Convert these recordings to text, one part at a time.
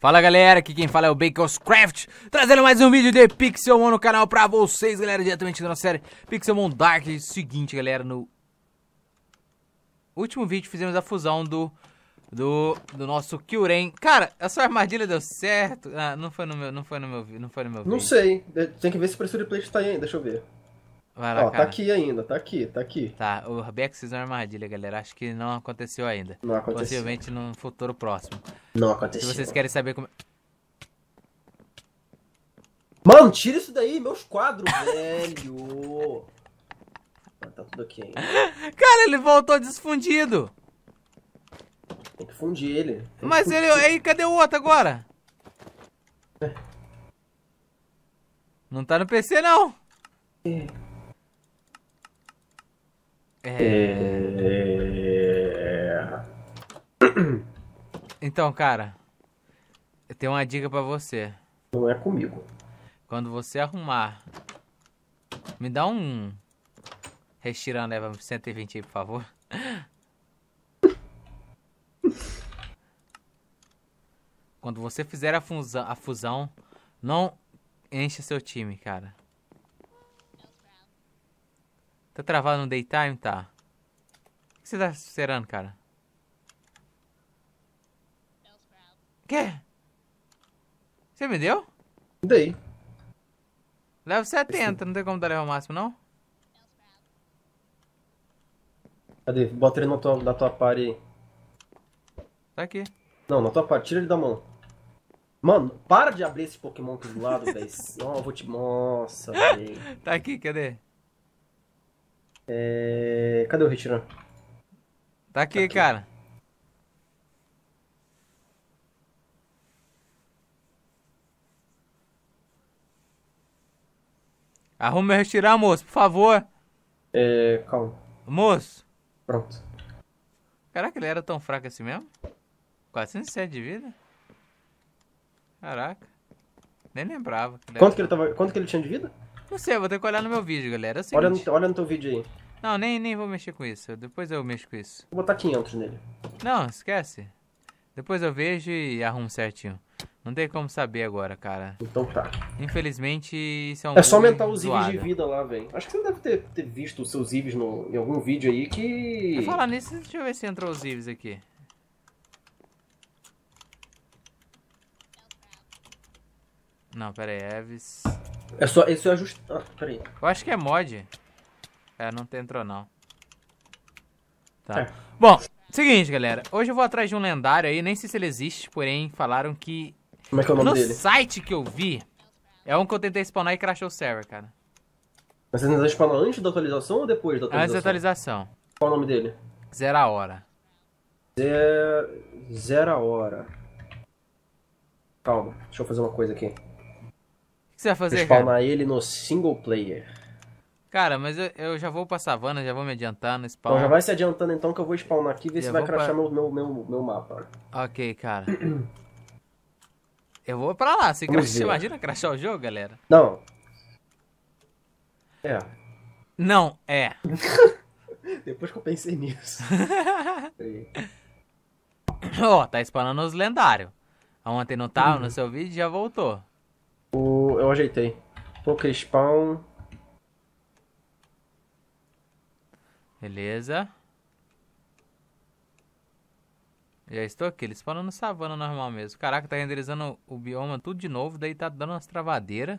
Fala galera, aqui quem fala é o Bacon's Craft, trazendo mais um vídeo de Pixelmon no canal pra vocês, galera, diretamente da nossa série Pixelmon Dark. seguinte, galera, no último vídeo fizemos a fusão do, do, do nosso Kyuren. Cara, essa armadilha deu certo? Ah, não foi no meu, não foi no meu, não foi no meu vídeo. Não sei, tem que ver se o preço de play está aí ainda, deixa eu ver. Vai lá, Ó, tá cara. tá aqui ainda, tá aqui, tá aqui. Tá, o Bexis é uma armadilha, galera. Acho que não aconteceu ainda. Não aconteceu. Possivelmente num futuro próximo. Não aconteceu. Se vocês querem saber como. Mano, tira isso daí, meus quadros, velho. Ah, tá tudo aqui ainda. Cara, ele voltou desfundido. Tem que fundir ele. Tem Mas fundir. ele. Aí, cadê o outro agora? É. Não tá no PC, não. É. É. é... Então, cara, eu tenho uma dica para você. Não é comigo. Quando você arrumar, me dá um Restirando leva 120 aí, por favor. Quando você fizer a fusão, a fusão, não encha seu time, cara. Tá travado no daytime? Tá. O que você tá esperando, cara? Quê? Você me deu? Dei. leva 70, não tem como dar level máximo, não? Cadê? Bota ele na tua, na tua party aí. Tá aqui. Não, na tua party. Tira ele da mão. Mano, para de abrir esse Pokémon aqui do lado, velho. Não, eu vou te... Nossa, velho. Tá aqui, cadê? É... Cadê o Retiran? Tá aqui, tá aqui. cara. Arruma meu retirar, moço, por favor. É. Calma. Moço. Pronto. Caraca, ele era tão fraco assim mesmo? 407 de vida? Caraca. Nem lembrava. Que quanto, que ele tava, quanto que ele tinha de vida? Não sei, vou ter que olhar no meu vídeo, galera. É olha, no, olha no teu vídeo aí. Não, nem, nem vou mexer com isso. Depois eu mexo com isso. Vou botar 500 nele. Não, esquece. Depois eu vejo e arrumo certinho. Não tem como saber agora, cara. Então tá. Infelizmente, isso é um. É só aumentar os zoado. IVs de vida lá, velho. Acho que você deve ter, ter visto os seus IVs no, em algum vídeo aí que. Falar nisso, deixa eu ver se entrou os IVs aqui. Não, pera aí, Eves. É só. Isso é ajustar. Ah, pera aí. Eu acho que é mod. É, não entrou não. Tá. É. Bom, seguinte, galera. Hoje eu vou atrás de um lendário aí, nem sei se ele existe, porém falaram que... Como é que é o nome no dele? No site que eu vi, é um que eu tentei spawnar e crashou o server, cara. Mas você tentou spawnar antes da atualização ou depois da atualização? Antes da atualização. Qual é o nome dele? Zero a hora. Zero... a hora. Calma, deixa eu fazer uma coisa aqui. O que você vai fazer, Vou spawnar cara? ele no single player. Cara, mas eu, eu já vou pra savana, já vou me adiantando, spawn. Então já vai se adiantando então que eu vou spawnar aqui e ver já se vai crachar pra... meu, meu, meu, mapa. Ok, cara. eu vou pra lá, se imagina crachar o jogo, galera. Não. É. Não, é. Depois que eu pensei nisso. Ó, oh, tá spawnando os lendários. Ontem não tava uhum. no seu vídeo já voltou. O... Eu ajeitei. Poké spawn. Beleza. Já estou aqui, eles falam no savana normal mesmo. Caraca, tá renderizando o bioma tudo de novo, daí tá dando umas travadeiras.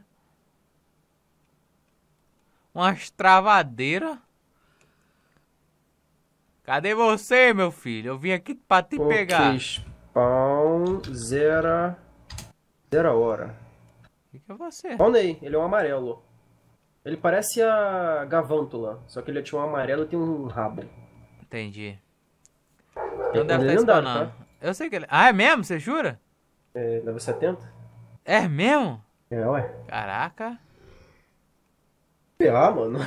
Umas travadeiras? Cadê você, meu filho? Eu vim aqui pra te pegar. Spawn zero... Zero hora. O que, que é você? Spawnei, ele é um amarelo. Ele parece a Gavântula, só que ele tinha é um amarelo e tem um rabo. Entendi. Não deve estar é tá? tá? Eu sei que ele... Ah, é mesmo? Você jura? É, level 70. É mesmo? É, ué. Caraca. Sei lá, mano.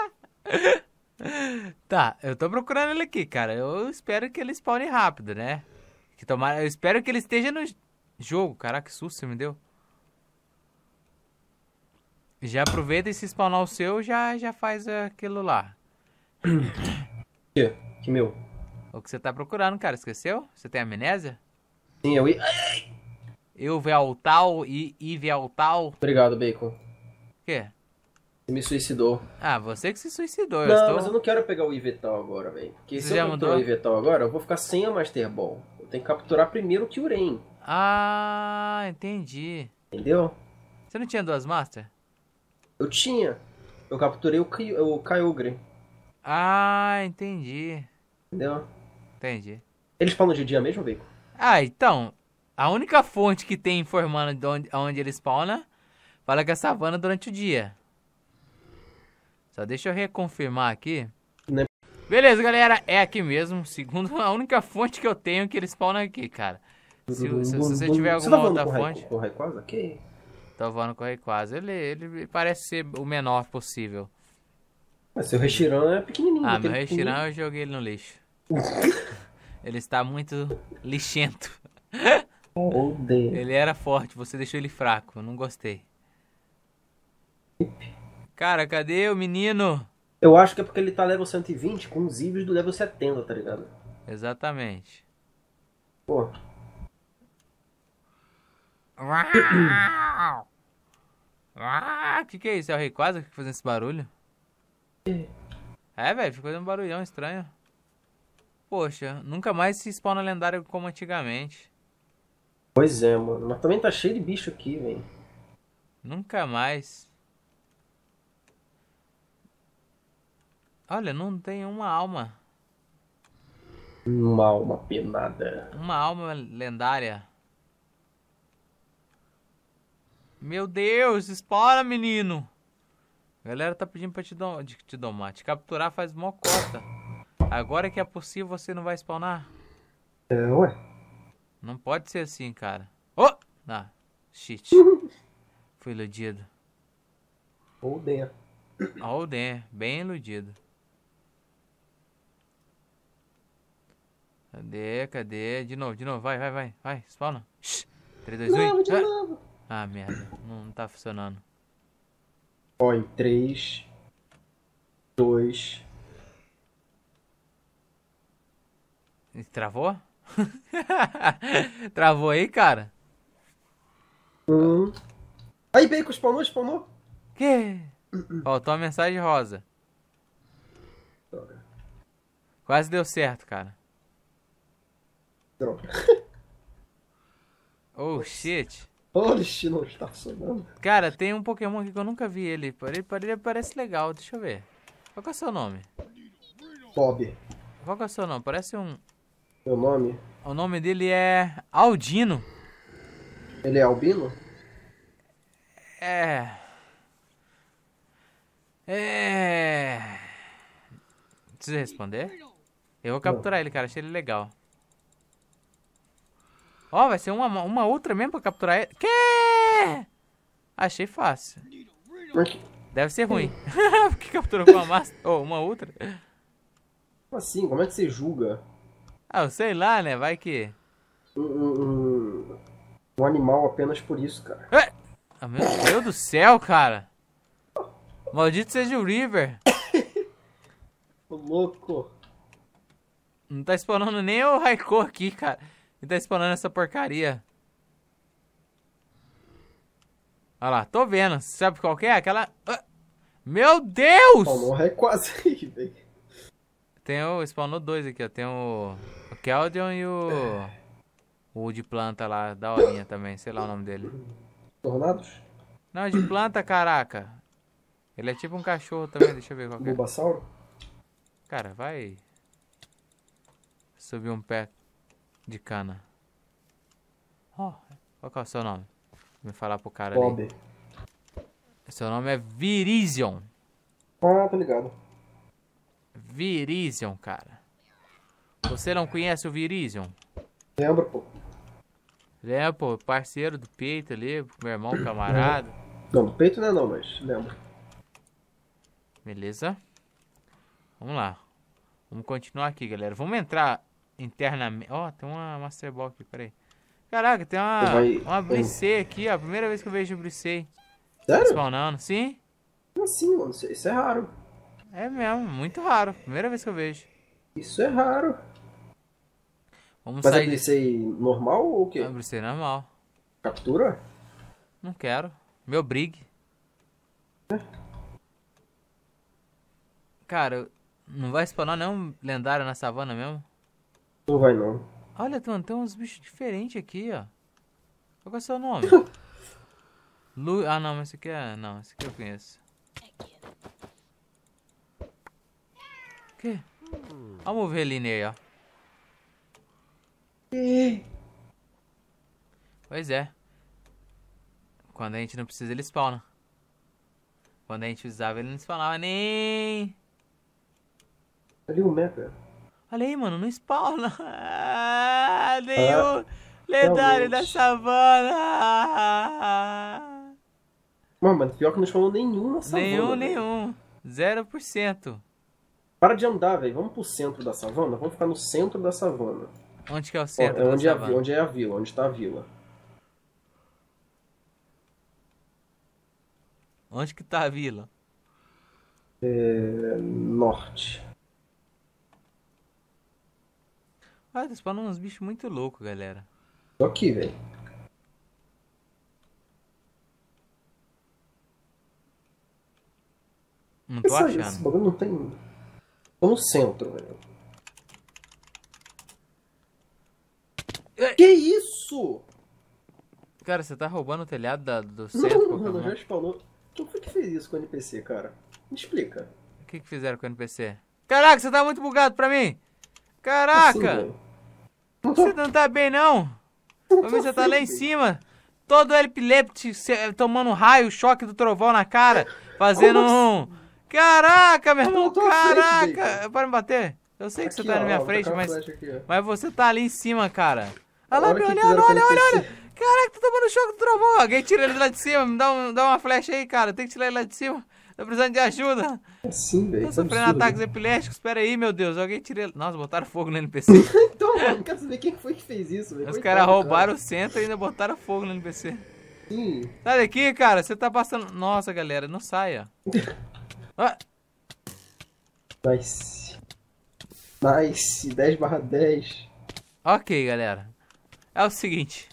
tá, eu tô procurando ele aqui, cara. Eu espero que ele spawne rápido, né? Que tomara... Eu espero que ele esteja no jogo. Caraca, que susto você me deu. Já aproveita e se spawnar o seu, já, já faz aquilo lá. Que? Que meu? O que você tá procurando, cara? Esqueceu? Você tem amnésia? Sim, eu... Ai, Eu, tal e tal. Obrigado, Bacon. O quê? Você me suicidou. Ah, você que se suicidou. Eu não, estou... mas eu não quero pegar o Ivetal agora, velho. Porque você se eu mudou? o Ivetal agora, eu vou ficar sem a Master Ball. Eu tenho que capturar primeiro o Kyurem. Ah, entendi. Entendeu? Você não tinha duas Master? Eu tinha. Eu capturei o, Ky o Kyogre. Ah, entendi. Entendeu? Entendi. Eles falam de dia mesmo, Bacon? Ah, então. A única fonte que tem informando de onde, onde ele spawna fala que é savana durante o dia. Só deixa eu reconfirmar aqui. Né? Beleza, galera. É aqui mesmo. Segundo a única fonte que eu tenho que ele spawna aqui, cara. Se, se, se você tiver alguma tá outra fonte. Com Rayquaza? Que... Tovano Correquaza. Ele, ele parece ser o menor possível. Mas seu Rechiran é pequenininho. Ah, meu Rechiran eu joguei ele no lixo. ele está muito lixento. Oh, ele era forte, você deixou ele fraco. Não gostei. Cara, cadê o menino? Eu acho que é porque ele tá level 120 com os íbios do level 70, tá ligado? Exatamente. Pô. Ah, que que é isso? É o Rei que fazendo esse barulho? É, velho, ficou fazendo um barulhão estranho. Poxa, nunca mais se spawna lendário como antigamente. Pois é, mano. Mas também tá cheio de bicho aqui, velho. Nunca mais. Olha, não tem uma alma. Uma alma penada. Uma alma lendária. Meu Deus, espora, menino. A galera tá pedindo pra te, dom de, te domar. Te capturar faz mó cota. Agora que é possível, você não vai spawnar? É, ué. Não pode ser assim, cara. Oh! Ah, shit. Fui iludido. Ou oh, Dan, bem iludido. Cadê, cadê? De novo, de novo, vai, vai, vai, vai, spawna. 3, 2, 1. Não, de ah. novo. Ah, merda. Não tá funcionando. Ó, em 3, 2. Travou? Travou aí, cara? Hum. Aí, Bacon, spawnou, spawnou. Que? Faltou uma mensagem rosa. Droga. Quase deu certo, cara. Droga. Oh, Nossa. shit. Oxi, não está funcionando. Cara, tem um Pokémon aqui que eu nunca vi ele. Ele, ele parece legal, deixa eu ver. Qual é o seu nome? Bob. Qual é o seu nome? Parece um... Meu nome? O nome dele é Aldino. Ele é albino? É... É... Precisa responder? Eu vou capturar não. ele, cara. Achei ele legal. Ó, oh, vai ser uma, uma outra mesmo pra capturar ele. Que? Achei fácil. Deve ser ruim. que capturou com uma massa. Ou oh, uma outra. Como assim? Como é que você julga? Ah, eu sei lá, né? Vai que. Um, um, um animal apenas por isso, cara. É. Ah, meu Deus do céu, cara. Maldito seja o River. Ô, louco. Não tá spawnando nem o Raikou aqui, cara. Quem tá spawnando essa porcaria? Olha lá, tô vendo. Sabe qual que é? Aquela... Ah! Meu Deus! Spawnou é quase aí, velho. Tem o... Spawnou dois aqui, ó. Tem o... O Keldon e o... É. O de planta lá, da horinha também, sei lá o nome dele. Tornados? Não, de planta, caraca. Ele é tipo um cachorro também, deixa eu ver qual que é. Bulbasauro? Cara, vai... Subir um pé de cana? Ó, oh, qual que é o seu nome? Vou me falar pro cara Bob. ali. Seu nome é Virizion. Ah, tô ligado. Virizion, cara. Você não conhece o Virizion? Lembro, pô. Lembra, pô, parceiro do peito ali, meu irmão, camarada. Não, do peito não é não, mas lembro. Beleza? Vamos lá. Vamos continuar aqui, galera. Vamos entrar internamente. Ó, oh, tem uma Master Ball aqui, peraí. Caraca, tem uma, vai... uma aqui, ó. Primeira vez que eu vejo Brissei. Sério? Spawnando, sim. Como assim, mano? Isso é raro. É mesmo, muito raro. Primeira vez que eu vejo. Isso é raro. Vamos Mas é sair. Mas é de... normal ou o quê? É Brissei normal. Captura? Não quero. Meu brigue. É. Cara, não vai spawnar nenhum lendário na savana mesmo? Não vai não. Olha, tem uns bichos diferentes aqui, ó. Qual é o seu nome? Lu... Ah, não, mas esse aqui é... Não, esse aqui eu conheço. Que? Olha o ovelhinha aí, ó. Pois é. Quando a gente não precisa, ele spawna. Quando a gente usava, ele não spawnava nem... Ali o mega. Olha aí, mano, não spawna. Ah, nenhum lendário da savana. Mano, mas pior que não spawnou nenhum na savana. Nenhum, nenhum. 0%. Para de andar, velho. Vamos pro centro da savana? Vamos ficar no centro da savana. Onde que é o centro Ó, é onde, é a, onde é a vila, onde tá a vila. Onde que tá a vila? É... Norte. Ah, eles spawnam uns bichos muito loucos, galera. Tô aqui, velho. Não tô Essa, achando. Esse bagulho não tem... Tô no centro, velho. Que isso? Cara, você tá roubando o telhado da, do centro? Não, Pokémon? não, já spawnou. Então, por que fez isso com o NPC, cara? Me explica. O que, que fizeram com o NPC? Caraca, você tá muito bugado pra mim! Caraca! Assim, você não tá bem, não? você tá lá em cima. Todo epileptico é, tomando raio, choque do trovão na cara. Fazendo um. Caraca, meu irmão, caraca! Para me bater. Eu sei que você tá na minha tá frente, mas. Mas você tá ali em cima, cara. Olha lá, olha, olha, olha, olha. Caraca, tá tomando choque do trovão. Alguém tira ele lá de cima. Me dá, um, dá uma flecha aí, cara. Tem que tirar ele lá de cima. Tô tá precisando de ajuda. Sim, velho. Tô tá tá sofrendo ataques epiléticos. Pera aí, meu Deus. Alguém tirou. Nossa, botaram fogo no NPC. então, eu quero saber quem foi que fez isso, velho. Os caras roubaram cara. o centro e ainda botaram fogo no NPC. Sim. Sai daqui, cara. Você tá passando. Nossa, galera, não saia. ah. Nice. Nice. 10 barra 10. Ok, galera. É o seguinte,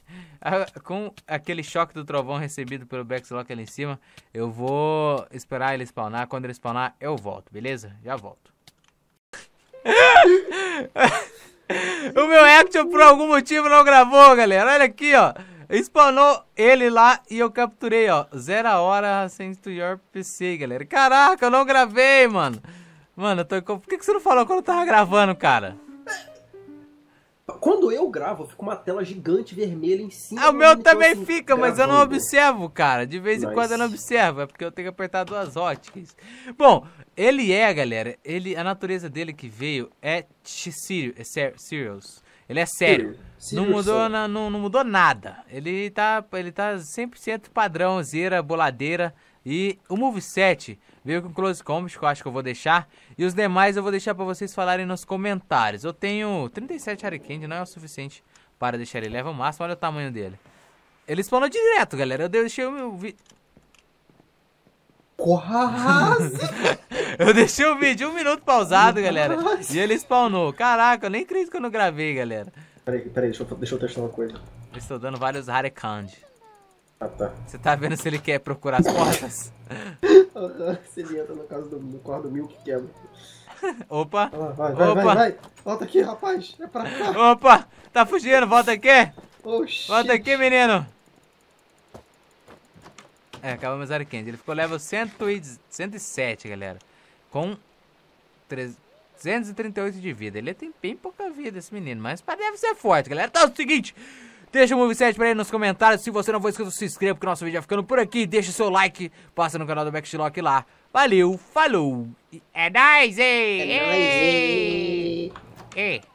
com aquele choque do trovão recebido pelo Bexlock ali é em cima, eu vou esperar ele spawnar. Quando ele spawnar, eu volto, beleza? Já volto. o meu action por algum motivo não gravou, galera. Olha aqui, ó. Spawnou ele lá e eu capturei, ó. Zero hora sem to your PC, galera. Caraca, eu não gravei, mano. Mano, eu tô... por que, que você não falou quando eu tava gravando, cara? Quando eu gravo, fica uma tela gigante vermelha em cima. Ah, o meu também assim, fica, gravando. mas eu não observo, cara. De vez em quando eu não observo, é porque eu tenho que apertar duas óticas. Bom, ele é, galera, ele, a natureza dele que veio é, é Sirius. Ele é sério. Não mudou, não, não mudou nada. Ele tá, ele tá 100% padrão, zera, boladeira. E o moveset veio com Close combat, que eu acho que eu vou deixar. E os demais eu vou deixar para vocês falarem nos comentários. Eu tenho 37 Hurricane, não é o suficiente para deixar ele leva o máximo. Olha o tamanho dele. Ele spawnou direto, galera. Eu deixei o meu vídeo... Quase! eu deixei o vídeo um minuto pausado, Quase. galera. E ele spawnou. Caraca, eu nem acredito que eu não gravei, galera. Peraí, peraí, deixa eu, deixa eu testar uma coisa. Estou dando vários Harekand. Ah, tá. Você tá vendo se ele quer procurar as portas? se ele entra no caso do no quarto do Milk quebra. Opa! Ah, vai, vai, Opa! Vai, vai, Volta aqui, rapaz! É pra cá! Opa! Tá fugindo, volta aqui! Oh, volta aqui, menino! É, acabamos a quente. Ele ficou level 107, galera. Com 338 de vida. Ele tem bem pouca vida, esse menino. Mas deve ser forte, galera. Então é o seguinte... Deixa o Moveset pra ele nos comentários. Se você não for inscrito, se inscreva, porque o nosso vídeo vai ficando por aqui. Deixa o seu like, passa no canal do Lock lá. Valeu, falou. É nóis, nice, É nóis,